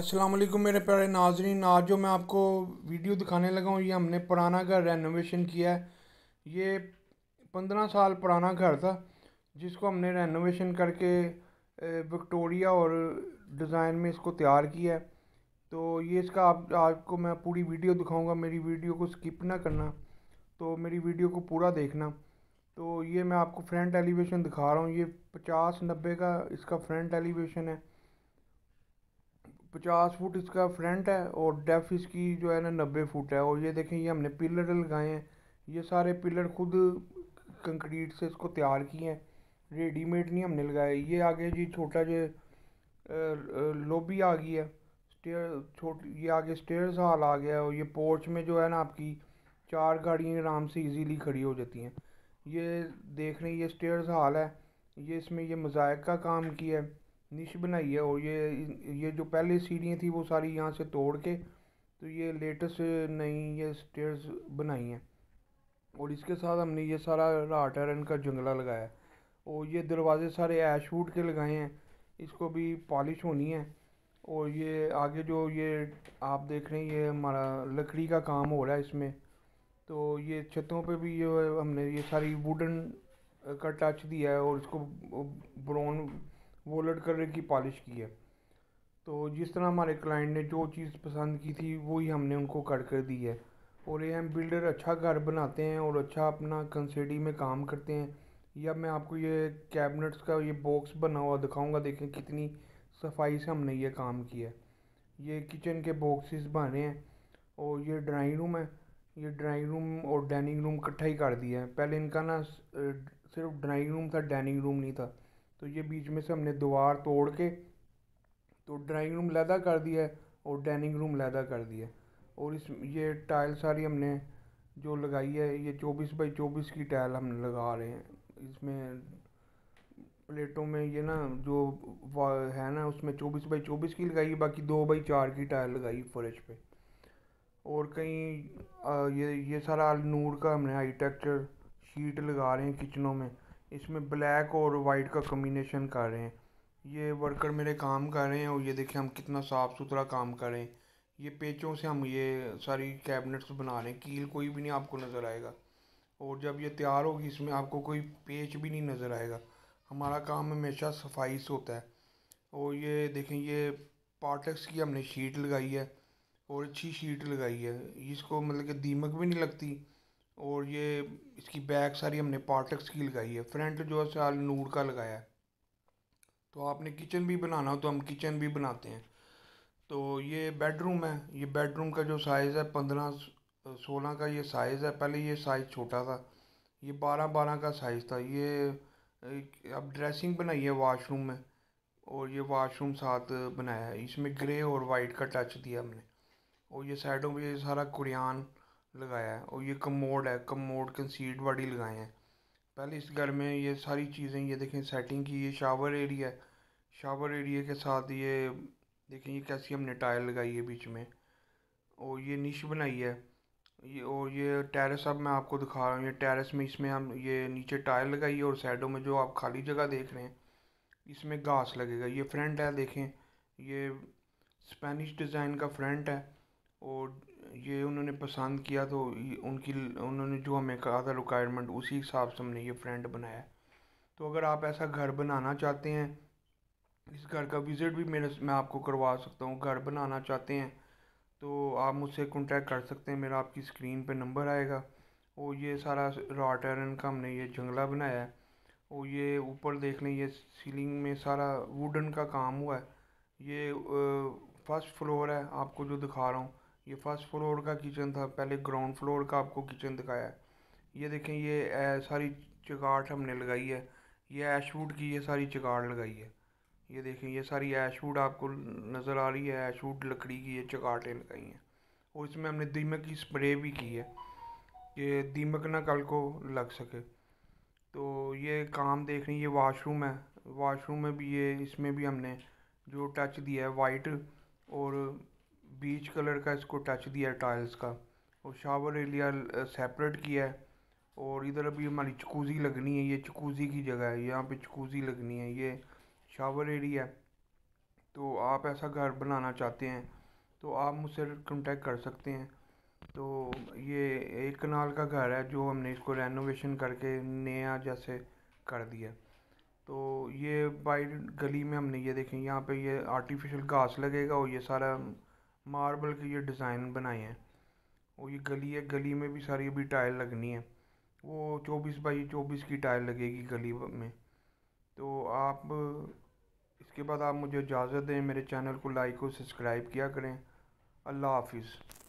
अस्सलाम वालेकुम मेरे प्यारे नाजरीन आज जो मैं आपको वीडियो दिखाने लगा हूँ ये हमने पुराना घर रेनोवेशन किया है ये पंद्रह साल पुराना घर था जिसको हमने रेनोवेशन करके विक्टोरिया और डिज़ाइन में इसको तैयार किया है तो ये इसका आप आपको मैं पूरी वीडियो दिखाऊंगा मेरी वीडियो को स्किप ना करना तो मेरी वीडियो को पूरा देखना तो ये मैं आपको फ्रंट एलिवेशन दिखा रहा हूँ ये पचास नब्बे का इसका फ्रंट एलिवेशन है पचास फुट इसका फ्रंट है और डेफ इसकी जो है ना नब्बे फुट है और ये देखें ये हमने पिलर लगाए हैं ये सारे पिलर खुद कंक्रीट से इसको तैयार किए हैं रेडीमेड नहीं हमने लगाए ये आगे जी छोटा जो लोबी आ गई है स्टेयर छोट ये आगे स्टेयर्स हॉल आ गया और ये पोर्च में जो है ना आपकी चार गाड़ियाँ आराम से इजीली खड़ी हो जाती हैं ये देख रहे हैं ये स्टेयर्स हॉल है ये इसमें ये मजाक का काम किया है निश बनाई है और ये ये जो पहले सीढ़ियाँ थी वो सारी यहाँ से तोड़ के तो ये लेटेस्ट नई ये स्टेयर्स बनाई हैं और इसके साथ हमने ये सारा राट एरन का जंगला लगाया है और ये दरवाजे सारे ऐश वुड के लगाए हैं इसको भी पॉलिश होनी है और ये आगे जो ये आप देख रहे हैं ये हमारा लकड़ी का काम हो रहा है इसमें तो ये छतों पे भी ये हमने ये सारी वुडन का टच दिया है और इसको ब्राउन वोलेट कलर की पॉलिश की है तो जिस तरह हमारे क्लाइंट ने जो चीज़ पसंद की थी वही हमने उनको कट कर दी है और ये हम बिल्डर अच्छा घर बनाते हैं और अच्छा अपना कंसेडी में काम करते हैं या मैं आपको ये कैबिनेट्स का ये बॉक्स बना हुआ दिखाऊंगा देखें कितनी सफाई से हमने ये काम किया है ये किचन के बॉक्सेस बने हैं और ये ड्राइंग रूम है ये ड्राइंग रूम और डाइनिंग रूम इकट्ठा ही कर दिया है पहले इनका ना सिर्फ ड्राइंग रूम था डाइनिंग रूम नहीं था तो ये बीच में से हमने दीवार तोड़ के तो ड्राइंग रूम लैदा कर दिया है और डाइनिंग रूम लैदा कर दिया है और इस ये टाइल सारी हमने जो लगाई है ये चौबीस बाई चौबीस की टाइल हम लगा रहे हैं इसमें प्लेटों में ये ना जो है ना उसमें चौबीस बाई चौबीस की लगाई बाकी दो बाई चार की टाइल लगाई फ्रेश पे और कहीं ये ये सारा नूर का हमने हाईटेक्चर शीट लगा रहे हैं किचनों में इसमें ब्लैक और वाइट का कम्बिनेशन कर रहे हैं ये वर्कर मेरे काम कर रहे हैं और ये देखिए हम कितना साफ़ सुथरा काम कर रहे हैं ये पेचों से हम ये सारी कैबिनेट्स बना रहे हैं कील कोई भी नहीं आपको नज़र आएगा और जब ये तैयार होगी इसमें आपको कोई पेच भी नहीं नज़र आएगा हमारा काम हमेशा सफाई से होता है और ये देखें ये पार्टेक्स की हमने शीट लगाई है और अच्छी शीट लगाई है इसको मतलब कि दीमक भी नहीं लगती और ये इसकी बैक सारी हमने पार्टक्स की लगाई है फ्रंट जो है साल नूर का लगाया है तो आपने किचन भी बनाना हो तो हम किचन भी बनाते हैं तो ये बेडरूम है ये बेडरूम का जो साइज़ है पंद्रह सोलह का ये साइज़ है पहले ये साइज़ छोटा था ये बारह बारह का साइज़ था ये अब ड्रेसिंग बनाई है वाशरूम में और ये वाशरूम साथ बनाया है इसमें ग्रे और वाइट का टच दिया हमने और ये साइडों पर ये सारा कुरियान लगाया है और ये कमोड है कमोड कंसीड वाडी लगाए हैं पहले इस घर में ये सारी चीज़ें ये देखें सेटिंग की ये शावर एरिया है शावर एरिया के साथ ये देखें ये कैसी हमने टायर लगाई है बीच में और ये निश बनाई है ये और ये टेरेस अब मैं आपको दिखा रहा हूँ ये टेरेस में इसमें हम ये नीचे टायर लगाई है और साइडों में जो आप खाली जगह देख रहे हैं इसमें घास लगेगा ये फ्रंट है देखें ये स्पेनिश डिज़ाइन का फ्रंट है और ये उन्होंने पसंद किया तो उनकी उन्होंने जो हमें कहा था रिक्वायरमेंट उसी हिसाब से हमने ये फ्रेंड बनाया तो अगर आप ऐसा घर बनाना चाहते हैं इस घर का विज़िट भी मेरे मैं आपको करवा सकता हूँ घर बनाना चाहते हैं तो आप मुझसे कॉन्टैक्ट कर सकते हैं मेरा आपकी स्क्रीन पर नंबर आएगा और ये सारा रॉट आयरन का हमने ये जंगला बनाया है और ये ऊपर देख लें ये सीलिंग में सारा वुडन का काम हुआ है ये फर्स्ट फ्लोर है आपको जो दिखा रहा हूँ ये फर्स्ट फ्लोर का किचन था पहले ग्राउंड फ्लोर का आपको किचन दिखाया है ये देखें ये सारी चिगाट हमने लगाई है ये ऐशवुड की ये सारी चिगाट लगाई है ये देखें ये सारी ऐशवुड आपको नज़र आ रही है ऐशवुड लकड़ी की ये चिगाटें लगाई हैं और इसमें हमने दीमक की स्प्रे भी की है ये दीमक ना कल को लग सके तो ये काम देख रही है वाशरूम है वाशरूम में भी ये इसमें भी हमने जो टच दिया है वाइट और बीच कलर का इसको टच दिया है टाइल्स का और शावर एरिया सेपरेट किया है और इधर अभी हमारी चकूजी लगनी है ये चकूजी की जगह है यहाँ पे चकूजी लगनी है ये शावर एरिया तो आप ऐसा घर बनाना चाहते हैं तो आप मुझसे कॉन्टेक्ट कर सकते हैं तो ये एक कनाल का घर है जो हमने इसको रेनोवेशन करके नया जैसे कर दिया तो ये बाई गली में हमने ये देखें यहाँ पे ये आर्टिफिशियल घास लगेगा और ये सारा मार्बल की ये डिज़ाइन बनाए हैं और ये गली है गली में भी सारी अभी टाइल लगनी है वो चौबीस बाई चौबीस की टाइल लगेगी गली में तो आप इसके बाद आप मुझे इजाज़त दें मेरे चैनल को लाइक और सब्सक्राइब किया करें अल्लाह हाफिज़